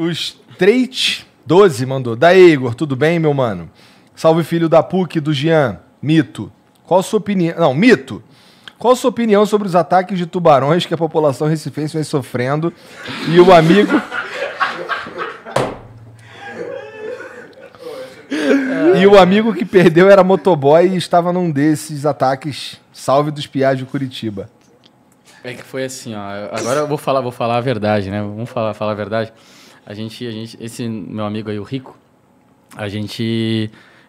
O Straight 12 mandou. Daí, Igor, tudo bem, meu mano? Salve, filho da PUC do Jean. Mito. Qual a sua opinião? Não, mito. Qual a sua opinião sobre os ataques de tubarões que a população recifense vem sofrendo e o amigo. e o amigo que perdeu era motoboy e estava num desses ataques. Salve dos piados de Curitiba. É que foi assim, ó. Agora eu vou falar, vou falar a verdade, né? Vamos falar, falar a verdade. A gente, a gente, esse meu amigo aí, o Rico, a gente,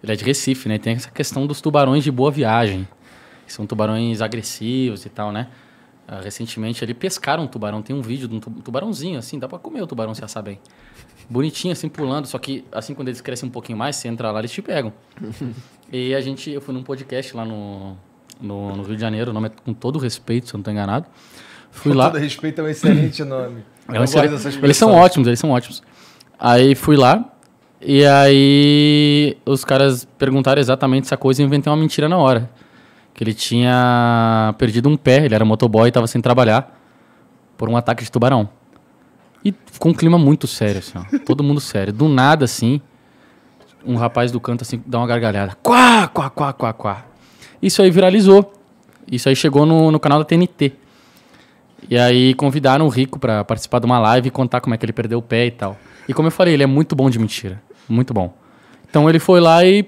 ele é de Recife, né? Tem essa questão dos tubarões de boa viagem, são tubarões agressivos e tal, né? Ah, recentemente ele pescaram um tubarão, tem um vídeo de um tubarãozinho, assim, dá pra comer o tubarão se assar bem. Bonitinho, assim, pulando, só que assim, quando eles crescem um pouquinho mais, você entra lá, eles te pegam. e a gente, eu fui num podcast lá no, no, no Rio de Janeiro, o nome é Com Todo Respeito, se eu não tô enganado. Fui com lá. todo respeito, é um excelente nome. Eles são ótimos, eles são ótimos. Aí fui lá, e aí os caras perguntaram exatamente essa coisa e inventei uma mentira na hora. Que ele tinha perdido um pé, ele era motoboy e estava sem trabalhar por um ataque de tubarão. E ficou um clima muito sério, assim, ó. Todo mundo sério. Do nada, assim, um rapaz do canto, assim, dá uma gargalhada. Quá, quá, quá, quá, quá. Isso aí viralizou. Isso aí chegou no, no canal da TNT. E aí convidaram o Rico para participar de uma live e contar como é que ele perdeu o pé e tal. E como eu falei, ele é muito bom de mentira. Muito bom. Então ele foi lá e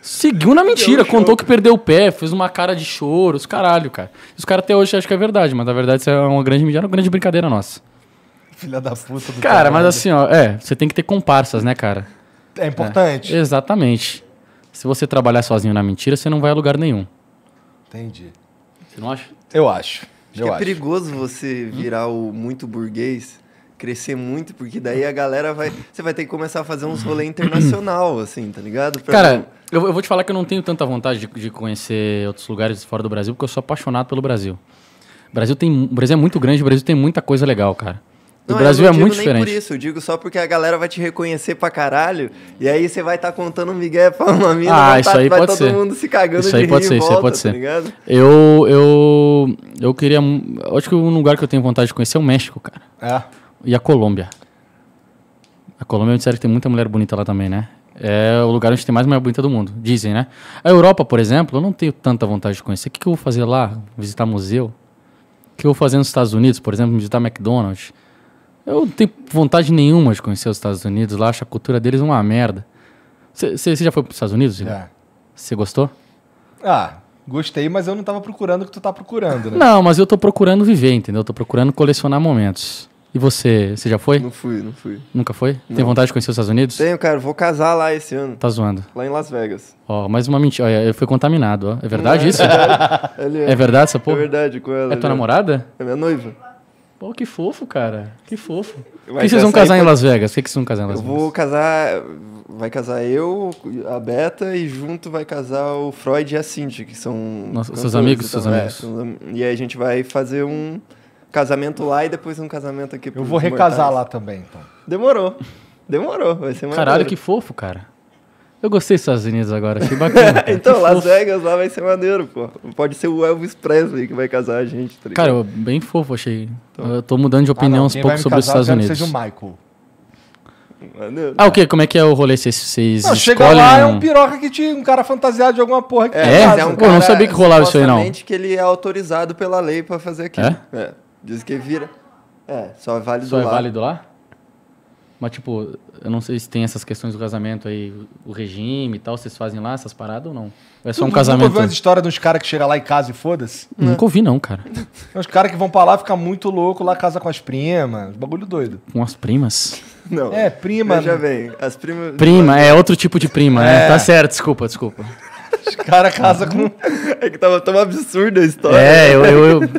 seguiu na mentira, contou que perdeu o pé, fez uma cara de choro, os caralho, cara. Os caras até hoje acham que é verdade, mas na verdade isso é uma grande mentira, uma grande brincadeira nossa. Filha da puta do Cara, mas assim, ó, é, você tem que ter comparsas, né, cara? É importante. É, exatamente. Se você trabalhar sozinho na mentira, você não vai a lugar nenhum. Entendi. Você não acha? Eu acho. Acho eu que é acho. perigoso você hum? virar o muito burguês, crescer muito, porque daí a galera vai. Você vai ter que começar a fazer uns rolê internacional, assim, tá ligado? Pra Cara, eu, eu, vou te falar que eu não tenho tanta vontade de, de conhecer outros lugares fora do Brasil, porque eu sou apaixonado pelo Brasil. O Brasil, tem, o Brasil é muito grande, o Brasil tem muita coisa legal, cara. O não, Brasil é muito nem diferente. Por isso, eu digo só porque a galera vai te reconhecer pra caralho e aí você vai estar tá contando um migué pra uma mina, ah, vai, isso tá, aí vai pode todo ser. mundo se cagando isso de aí pode ser, volta, isso aí pode tá ser. Ligado? Eu eu eu queria. Eu acho que um lugar que eu tenho vontade de conhecer é o México, cara. É. E a Colômbia. A Colômbia é me disseram que tem muita mulher bonita lá também, né? É o lugar onde tem mais mulher bonita do mundo, dizem, né? A Europa, por exemplo, eu não tenho tanta vontade de conhecer. O que, que eu vou fazer lá? Visitar museu? O que eu vou fazer nos Estados Unidos, por exemplo, visitar McDonald's? Eu não tenho vontade nenhuma de conhecer os Estados Unidos. Lá acho a cultura deles uma merda. Você já foi para os Estados Unidos? Você é. gostou? Ah, Gostei, mas eu não estava procurando o que tu está procurando, né? Não, mas eu estou procurando viver, entendeu? Eu tô procurando colecionar momentos. E você, você já foi? Não fui, não fui. Nunca foi? Não. Tem vontade de conhecer os Estados Unidos? Tenho, cara. Vou casar lá esse ano. Tá zoando. Lá em Las Vegas. Ó, mais uma mentira. Olha, eu fui contaminado, ó. É verdade não, é isso? É verdade. é verdade essa porra? É verdade, com ela. É tua já. É. namorada? É minha noiva. Pô, que fofo, cara. Que fofo. O que vocês vão casar em Las Vegas? O que, que vocês vão casar em Las Vegas? Eu vou casar. Vai casar eu, a Beta, e junto vai casar o Freud e a Cindy, que são. Nossa, seus amigos, seus então, é, amigos. E aí a gente vai fazer um casamento lá e depois um casamento aqui. Eu vou recasar mortais. lá também, então. Demorou. Demorou. Vai ser mais Caralho, que fofo, cara. Eu gostei dos Estados Unidos agora, achei bacana. então, Las Vegas lá vai ser maneiro, pô. Pode ser o Elvis Presley que vai casar a gente. Tá cara, eu, bem fofo, achei. Então. Eu tô mudando de opinião ah, não, uns sobre casar, os Estados Unidos. Que seja o Michael. Maneiro, ah, o né? quê? que? Como é que é o rolê? Vocês, vocês não, chega lá, é um piroca que tinha um cara fantasiado de alguma porra. Que é? é? Casa. é um cara, não sabia que rolava isso aí, não. que ele é autorizado pela lei pra fazer aquilo. É? é? Diz que vira... É, só é válido só é lá. Só é válido lá? Mas, tipo, eu não sei se tem essas questões do casamento aí, o regime e tal, vocês fazem lá essas paradas ou não? É só tu, um casamento. Nunca ouviu as histórias de uns caras que chegam lá em casa e foda-se? Nunca ouvi, não, cara. É uns caras que vão pra lá, ficam muito louco, lá casa com as primas, bagulho doido. Com as primas? Não. É, prima. Já vem. As primas. Prima, é outro tipo de prima, né? é. né? Tá certo, desculpa, desculpa. Os caras casam com. É que tava tão absurda a história. É, eu, eu, eu...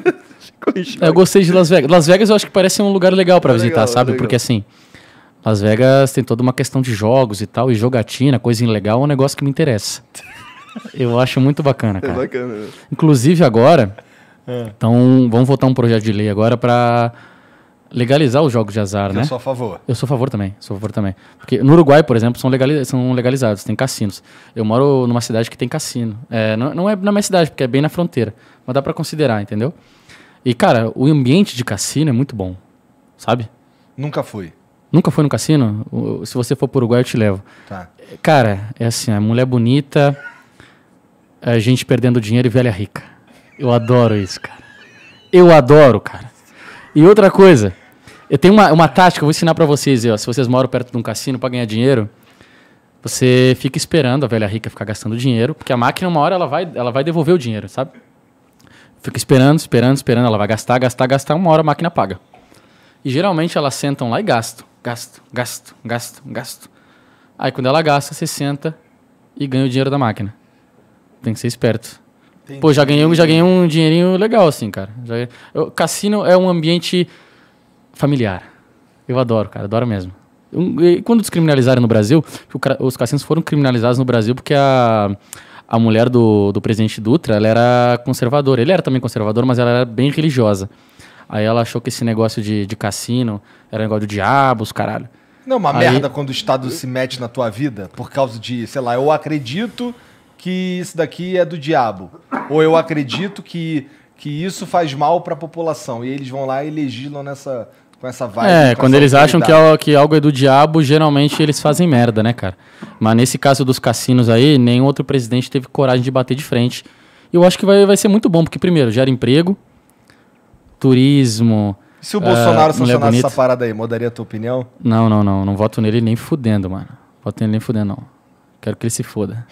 eu gostei de Las Vegas. Las Vegas eu acho que parece ser um lugar legal para visitar, legal, sabe? Legal. Porque assim. Las Vegas tem toda uma questão de jogos e tal, e jogatina, coisa ilegal, é um negócio que me interessa. Eu acho muito bacana, é cara. É bacana. Né? Inclusive agora, é. então vamos votar um projeto de lei agora para legalizar os jogos de azar, Eu né? Eu sou a favor. Eu sou a favor também, sou a favor também. Porque no Uruguai, por exemplo, são, legaliz são legalizados, tem cassinos. Eu moro numa cidade que tem cassino. É, não, não, é na minha cidade, porque é bem na fronteira, mas dá para considerar, entendeu? E, cara, o ambiente de cassino é muito bom, sabe? Nunca fui. Nunca foi no cassino? Se você for pro Uruguai, eu te levo. Tá. Cara, é assim, a mulher bonita, a gente perdendo dinheiro e velha rica. Eu adoro isso, cara. Eu adoro, cara. E outra coisa, eu tenho uma, uma tática, eu vou ensinar para vocês. Ó, se vocês moram perto de um cassino para ganhar dinheiro, você fica esperando a velha rica ficar gastando dinheiro, porque a máquina, uma hora, ela vai, ela vai devolver o dinheiro, sabe? Fica esperando, esperando, esperando, ela vai gastar, gastar, gastar, uma hora a máquina paga. E geralmente elas sentam lá e gastam gasto, gasto, gasto, gasto. Aí quando ela gasta, você senta e ganha o dinheiro da máquina. Tem que ser esperto. Entendi. Pô, já ganhei, já ganhei um dinheirinho legal, assim, cara. Já, eu, cassino é um ambiente familiar. Eu adoro, cara, adoro mesmo. E quando descriminalizaram no Brasil, os cassinos foram criminalizados no Brasil porque a, a mulher do, do presidente Dutra, ela era conservadora. Ele era também conservador, mas ela era bem religiosa. Aí ela achou que esse negócio de, de cassino era negócio do diabo, os caralho. Não, é uma Aí... merda quando o Estado se mete na tua vida por causa de, sei lá, eu acredito que isso daqui é do diabo. Ou eu acredito que, que isso faz mal para a população. E eles vão lá e legislam nessa, com essa vibe. É, quando eles acham que, que algo é do diabo, geralmente eles fazem merda, né, cara? Mas nesse caso dos cassinos aí, nenhum outro presidente teve coragem de bater de frente. Eu acho que vai, vai ser muito bom, porque, primeiro, gera emprego turismo. se o Bolsonaro uh, sancionasse essa parada aí, mudaria a tua opinião? Não, não, não. Não voto nele nem fudendo, mano. Voto nele nem fudendo, não. Quero que ele se foda.